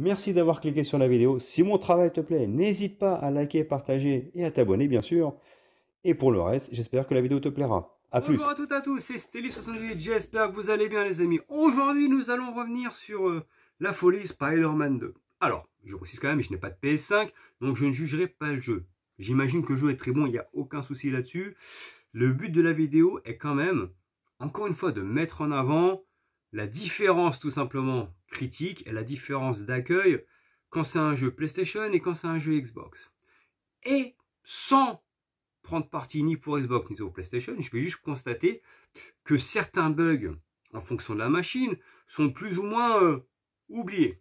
Merci d'avoir cliqué sur la vidéo. Si mon travail te plaît, n'hésite pas à liker, partager et à t'abonner bien sûr. Et pour le reste, j'espère que la vidéo te plaira. A plus. Bonjour à toutes et à tous, c'est stelly 78 j'espère que vous allez bien les amis. Aujourd'hui, nous allons revenir sur euh, la folie Spider-Man 2. Alors, je précise quand même, je n'ai pas de PS5, donc je ne jugerai pas le jeu. J'imagine que le jeu est très bon, il n'y a aucun souci là-dessus. Le but de la vidéo est quand même, encore une fois, de mettre en avant la différence tout simplement critique et la différence d'accueil quand c'est un jeu PlayStation et quand c'est un jeu Xbox. Et sans prendre parti ni pour Xbox ni pour PlayStation, je vais juste constater que certains bugs en fonction de la machine sont plus ou moins euh, oubliés.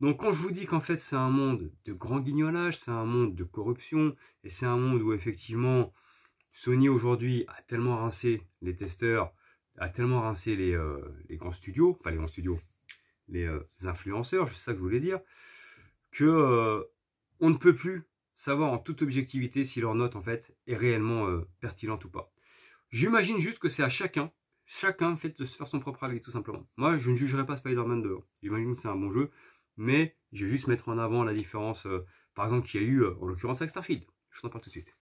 Donc quand je vous dis qu'en fait c'est un monde de grand guignolage, c'est un monde de corruption, et c'est un monde où effectivement Sony aujourd'hui a tellement rincé les testeurs a tellement rincé euh, les, grands studios, enfin les grands studios, les, influenceurs, influenceurs, c'est ça que je voulais dire, que euh, on ne peut plus savoir en toute objectivité si leur note en fait est réellement euh, pertinente ou pas. J'imagine juste que c'est à chacun, chacun fait de se faire son propre avis tout simplement. Moi, je ne jugerai pas Spider-Man 2. Hein. J'imagine que c'est un bon jeu, mais je vais juste mettre en avant la différence, par exemple, qu'il y a eu en l'occurrence avec Starfield. Je en parle tout de suite.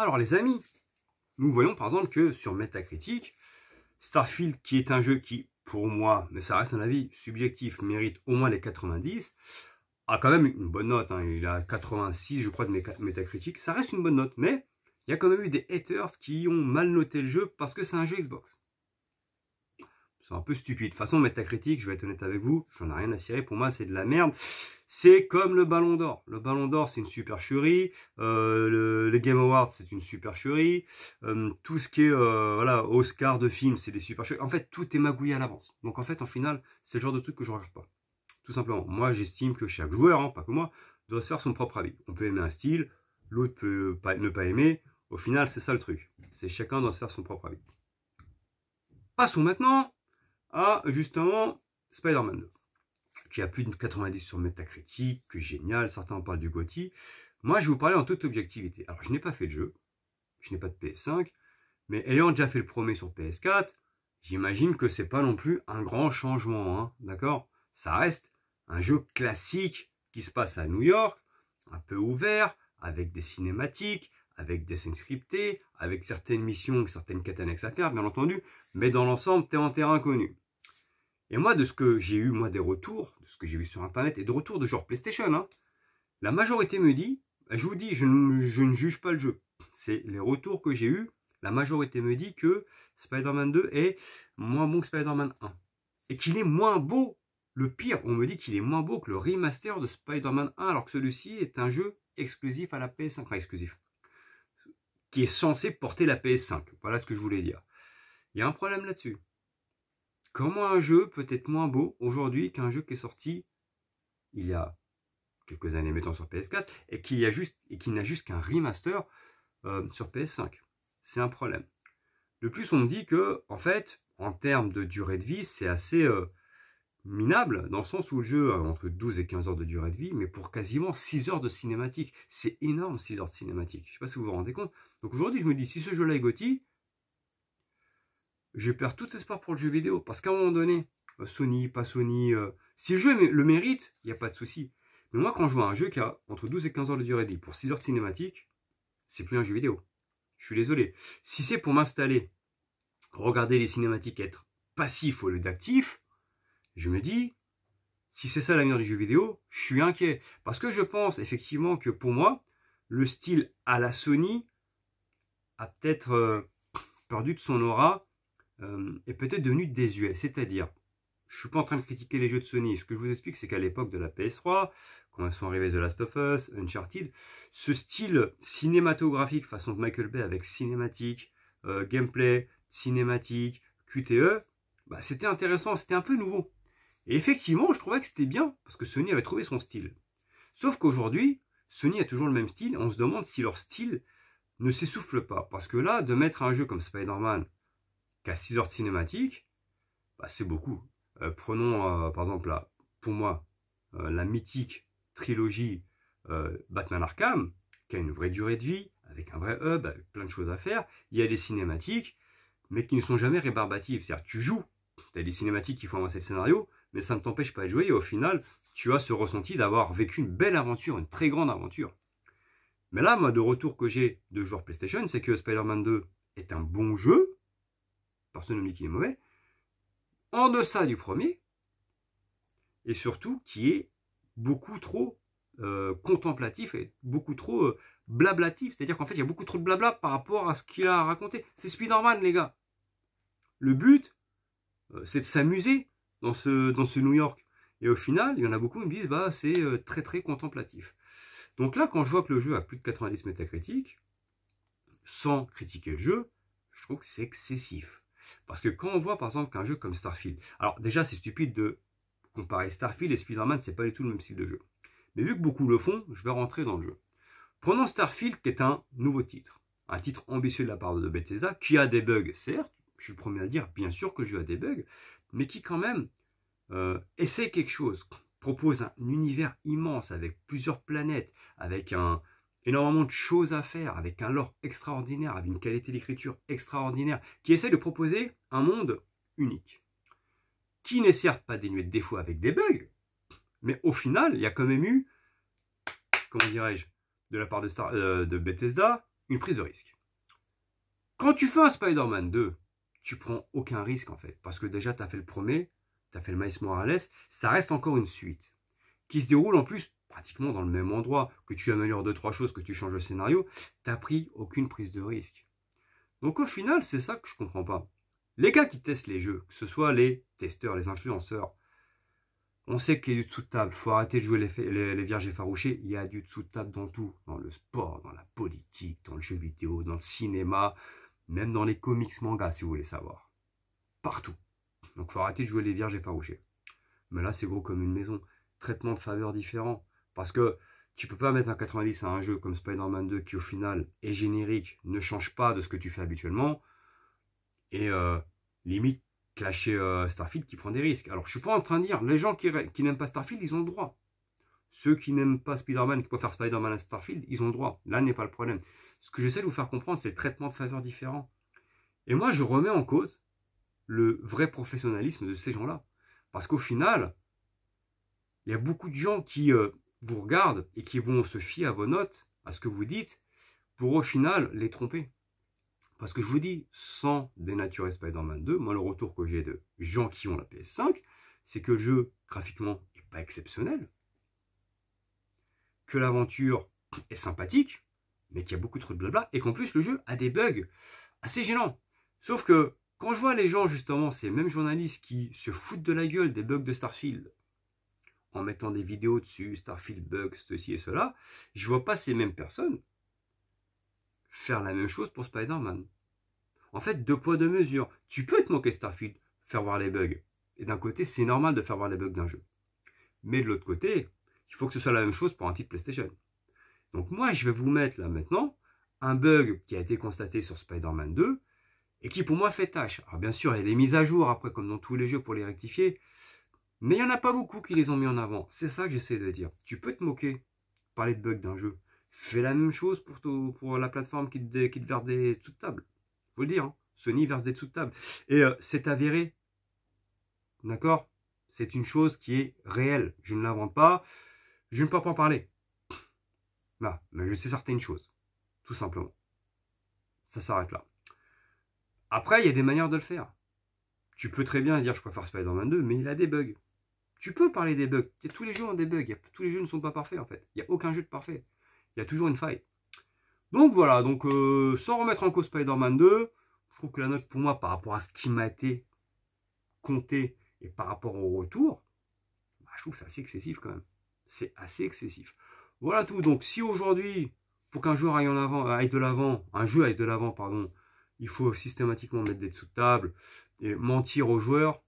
Alors les amis, nous voyons par exemple que sur Metacritic, Starfield, qui est un jeu qui, pour moi, mais ça reste un avis subjectif, mérite au moins les 90, a quand même une bonne note. Hein. Il a 86, je crois, de Metacritic. Ça reste une bonne note, mais il y a quand même eu des haters qui ont mal noté le jeu parce que c'est un jeu Xbox. C'est un peu stupide. De toute façon, ta critique, je vais être honnête avec vous, j'en ai rien à cirer, pour moi c'est de la merde. C'est comme le Ballon d'Or. Le Ballon d'Or, c'est une supercherie. Euh, les Game Awards, c'est une supercherie. Euh, tout ce qui est euh, voilà, Oscar de film, c'est des supercheries. En fait, tout est magouillé à l'avance. Donc en fait, en final, c'est le genre de truc que je regarde pas. Tout simplement. Moi, j'estime que chaque joueur, hein, pas que moi, doit se faire son propre avis. On peut aimer un style, l'autre peut ne pas aimer. Au final, c'est ça le truc. C'est chacun doit faire son propre avis. Passons maintenant ah justement Spider-Man 2, qui a plus de 90 sur Metacritic, qui génial, certains parlent du gothique. Moi, je vais vous parler en toute objectivité. Alors, je n'ai pas fait de jeu, je n'ai pas de PS5, mais ayant déjà fait le premier sur PS4, j'imagine que c'est pas non plus un grand changement, hein. d'accord Ça reste un jeu classique qui se passe à New York, un peu ouvert, avec des cinématiques, avec des scènes scriptées, avec certaines missions, certaines quêtes à faire, bien entendu, mais dans l'ensemble, tu es en terrain inconnu. Et moi, de ce que j'ai eu, moi, des retours, de ce que j'ai vu sur Internet, et de retours de genre PlayStation, hein, la majorité me dit, bah, je vous dis, je ne, juge pas le jeu. C'est les retours que j'ai eu. la majorité me dit que Spider-Man 2 est moins bon que Spider-Man 1. Et qu'il est moins beau. Le pire, on me dit qu'il est moins beau que le remaster de Spider-Man 1, alors que celui-ci est un jeu exclusif à la PS5. exclusif. Qui est censé porter la PS5. Voilà ce que je voulais dire. Il y a un problème là-dessus. Comment un jeu peut être moins beau aujourd'hui qu'un jeu qui est sorti il y a quelques années, mettons sur PS4, et qui, et n'a juste qu'un remaster euh, sur PS5 C'est un problème. De plus, on me dit que, en fait, en termes de durée de vie, c'est assez euh, minable, dans le sens où le jeu a entre 12 et 15 heures de durée de vie, mais pour quasiment 6 heures de cinématique. C'est énorme, 6 heures de cinématique. Je ne sais pas si vous vous rendez compte. Donc aujourd'hui, je me dis, si ce jeu-là est gothi, je perds tout espoir pour le jeu vidéo. Parce qu'à un moment donné, euh, Sony, pas Sony, euh, si le jeu le mérite, il n'y a pas de souci. Mais moi, quand je vois un jeu qui a entre 12 et 15 heures de durée de vie pour 6 heures de cinématique, c'est plus un jeu vidéo. Je suis désolé. Si c'est pour m'installer, regarder les cinématiques être passif au lieu d'actif, je me dis, si c'est ça la l'avenir du jeu vidéo, je suis inquiet. Parce que je pense effectivement que pour moi, le style à la Sony a peut-être euh, perdu de son aura euh, est peut-être devenu désuet. C'est-à-dire, je ne suis pas en train de critiquer les jeux de Sony. Ce que je vous explique, c'est qu'à l'époque de la PS3, quand elles sont arrivées The Last of Us, Uncharted, ce style cinématographique façon de Michael Bay avec cinématique, euh, gameplay, cinématique, QTE, bah, c'était intéressant, c'était un peu nouveau. Et effectivement, je trouvais que c'était bien, parce que Sony avait trouvé son style. Sauf qu'aujourd'hui, Sony a toujours le même style, on se demande si leur style ne s'essouffle pas. Parce que là, de mettre un jeu comme Spider-Man, qu'à 6 heures de cinématique, bah, c'est beaucoup. Euh, prenons euh, par exemple, là, pour moi, euh, la mythique trilogie Batman Arkham, qui a une vraie durée de vie, avec un vrai hub, avec plein de choses à faire. Il y a des cinématiques, mais qui ne sont jamais rébarbatives. C'est-à-dire, tu joues, tu as des cinématiques qui font avancer le scénario, mais ça ne t'empêche pas de jouer, et au final, tu as ce ressenti d'avoir vécu une belle aventure, une très grande aventure. Mais là, moi, de retour que j'ai de joueur PlayStation, c'est que Spider-Man 2 est un bon jeu, personne ne est mauvais, en deçà du premier, et surtout qui est beaucoup trop euh, contemplatif et beaucoup trop euh, blablatif. C'est-à-dire qu'en fait, il y a beaucoup trop de blabla par rapport à ce qu'il a raconté. C'est Spider-Man, les gars. Le but, euh, c'est de s'amuser dans ce, dans ce New York. Et au final, il y en a beaucoup qui me disent, bah, c'est très très contemplatif. Donc là, quand je vois que le jeu a plus de 90 métacritiques, sans critiquer le jeu, je trouve que c'est excessif. Parce que quand on voit par exemple qu'un jeu comme Starfield, alors déjà c'est stupide de comparer Starfield et Spider-Man, c'est pas du tout le même style de jeu. Mais vu que beaucoup le font, je vais rentrer dans le jeu. Prenons Starfield qui est un nouveau titre, un titre ambitieux de la part de Bethesda, qui a des bugs, certes, je suis le premier à dire, bien sûr que le jeu a des bugs, mais qui quand même euh, essaie quelque chose, propose un univers immense avec plusieurs planètes, avec un, énormément de choses à faire, avec un lore extraordinaire, avec une qualité d'écriture extraordinaire, qui essaie de proposer un monde unique, qui n'est certes pas dénué de défauts avec des bugs, mais au final, il y a quand même eu, comment dirais-je, de la part de, euh, Bethesda, une prise de risque. Quand tu fais un Spider-Man 2, tu prends aucun risque en fait, parce que déjà tu as fait le premier, tu as fait le Miles Morales, ça reste encore une suite, qui se déroule en plus pratiquement dans le même endroit, que tu améliores deux, trois choses, que tu changes le scénario, tu t'as pris aucune prise de risque. Donc au final, c'est ça que je comprends pas. Les gars qui testent les jeux, que ce soit les testeurs, les influenceurs, on sait qu'il y a du dessous de table, faut arrêter de jouer les, vierges effarouchées, il y a du dessous de table dans tout, dans le sport, dans la politique, dans le jeu vidéo, dans le cinéma, même dans les comics manga si vous voulez savoir. Partout. Donc faut arrêter de jouer les vierges effarouchées. Mais là c'est gros comme une maison, traitement de faveur différent, parce que tu peux pas mettre un 90 à un jeu comme Spider-Man 2 qui au final est générique, ne change pas de ce que tu fais habituellement, et euh, limite clasher euh, Starfield qui prend des risques. Alors je suis pas en train de dire, les gens qui, n'aiment pas Starfield, ils ont le droit. Ceux qui n'aiment pas Spider-Man, qui préfèrent Spider-Man à Starfield, ils ont le droit. Là n'est pas le problème. Ce que j'essaie de vous faire comprendre, c'est le traitement de faveur différent. Et moi, je remets en cause le vrai professionnalisme de ces gens-là. Parce qu'au final, il y a beaucoup de gens qui euh, vous regardent et qui vont se fier à vos notes, à ce que vous dites, pour au final les tromper. Parce que je vous dis, sans dénaturer Spider-Man 2, moi le retour que j'ai de gens qui ont la PS5, c'est que le jeu, graphiquement, n'est pas exceptionnel, que l'aventure est sympathique, mais qu'il y a beaucoup trop de blabla, et qu'en plus le jeu a des bugs assez gênants. Sauf que quand je vois les gens, justement, ces mêmes journalistes qui se foutent de la gueule des bugs de Starfield, en mettant des vidéos dessus, Starfield bugs, ceci et cela, je ne vois pas ces mêmes personnes faire la même chose pour Spider-Man. En fait, deux poids, deux mesures. Tu peux te moquer Starfield, faire voir les bugs. Et d'un côté, c'est normal de faire voir les bugs d'un jeu. Mais de l'autre côté, il faut que ce soit la même chose pour un titre PlayStation. Donc moi, je vais vous mettre là maintenant un bug qui a été constaté sur Spider-Man 2 et qui pour moi fait tâche. Alors bien sûr, il y a des mises à jour après, comme dans tous les jeux, pour les rectifier. Mais il n'y en a pas beaucoup qui les ont mis en avant. C'est ça que j'essaie de dire. Tu peux te moquer, parler de bugs d'un jeu. Fais la même chose pour, pour la plateforme qui te, verse des sous de table. Faut le dire, hein. Sony verse des sous de table. Et euh, c'est avéré. D'accord C'est une chose qui est réelle. Je ne l'invente pas. Je ne peux pas en parler. Ah, mais je sais certaines choses. Tout simplement. Ça s'arrête là. Après, il y a des manières de le faire. Tu peux très bien dire je préfère Spider-Man 2, mais il a des bugs. Tu peux parler des bugs. Tous les jeux ont des bugs. Tous les jeux ne sont pas parfaits en fait. Il n'y a aucun jeu de parfait. Il y a toujours une faille. Donc voilà, donc euh, sans remettre en cause Spider-Man 2, je trouve que la note pour moi par rapport à ce qui m'a été compté et par rapport au retour, bah, je trouve que c'est assez excessif quand même. C'est assez excessif. Voilà tout. Donc si aujourd'hui, pour qu'un joueur aille, en avant, euh, aille de l'avant, un jeu aille de l'avant, pardon, il faut systématiquement mettre des sous de table et mentir aux joueurs,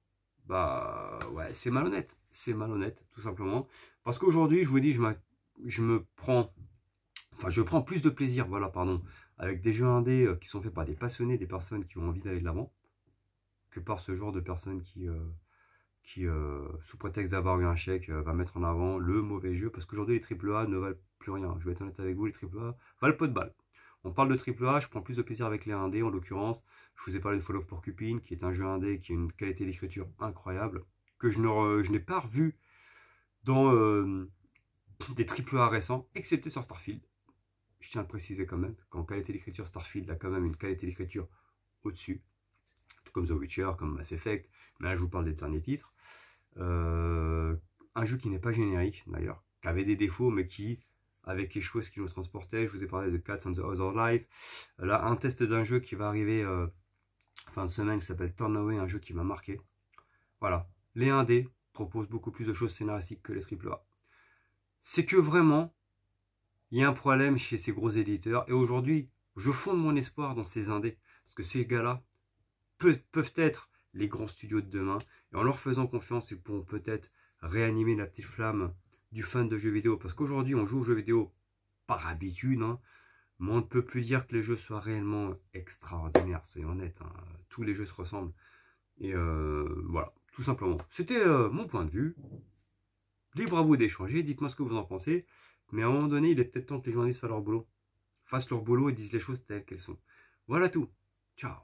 bah ouais, c'est malhonnête c'est malhonnête, tout simplement. Parce qu'aujourd'hui, je vous dis, je, je me prends, enfin, je prends plus de plaisir, voilà, pardon, avec des jeux indés euh, qui sont faits par des passionnés, des personnes qui ont envie d'aller de l'avant, que par ce genre de personnes qui, euh, euh, sous prétexte d'avoir eu un chèque, va mettre en avant le mauvais jeu. Parce qu'aujourd'hui, les AAA ne valent plus rien. Je vais être honnête avec vous, les AAA valent pas de balle. On parle de triple je prends plus de plaisir avec les indés en l'occurrence. Je vous ai parlé de Fall of Porcupine, qui est un jeu indé qui a une qualité d'écriture incroyable que je n'ai pas revu dans euh, des triple A récents, excepté sur Starfield. Je tiens à le préciser quand même qu'en qualité d'écriture, Starfield a quand même une qualité d'écriture au-dessus, tout comme The Witcher, comme Mass Effect, mais là je vous parle des derniers titres. Euh, un jeu qui n'est pas générique d'ailleurs, qui avait des défauts, mais qui, avec les choses qui nous transportait. je vous ai parlé de Cats on the Other Life, là un test d'un jeu qui va arriver euh, fin de semaine qui s'appelle Away, un jeu qui m'a marqué. Voilà, les 1D proposent beaucoup plus de choses scénaristiques que les AAA. C'est que vraiment, il y a un problème chez ces gros éditeurs. Et aujourd'hui, je fonde mon espoir dans ces indés. Parce que ces gars-là peuvent être les grands studios de demain. Et en leur faisant confiance, ils pourront peut-être réanimer la petite flamme du fan de jeux vidéo. Parce qu'aujourd'hui, on joue aux jeux vidéo par habitude. Hein. Mais on ne peut plus dire que les jeux soient réellement extraordinaires. C'est honnête. Hein. Tous les jeux se ressemblent. Et euh, voilà. Tout simplement. C'était euh, mon point de vue. Libre à vous d'échanger, dites-moi ce que vous en pensez. Mais à un moment donné, il est peut-être temps que les journalistes fassent leur boulot. Fassent leur boulot et disent les choses telles qu'elles sont. Voilà tout. Ciao.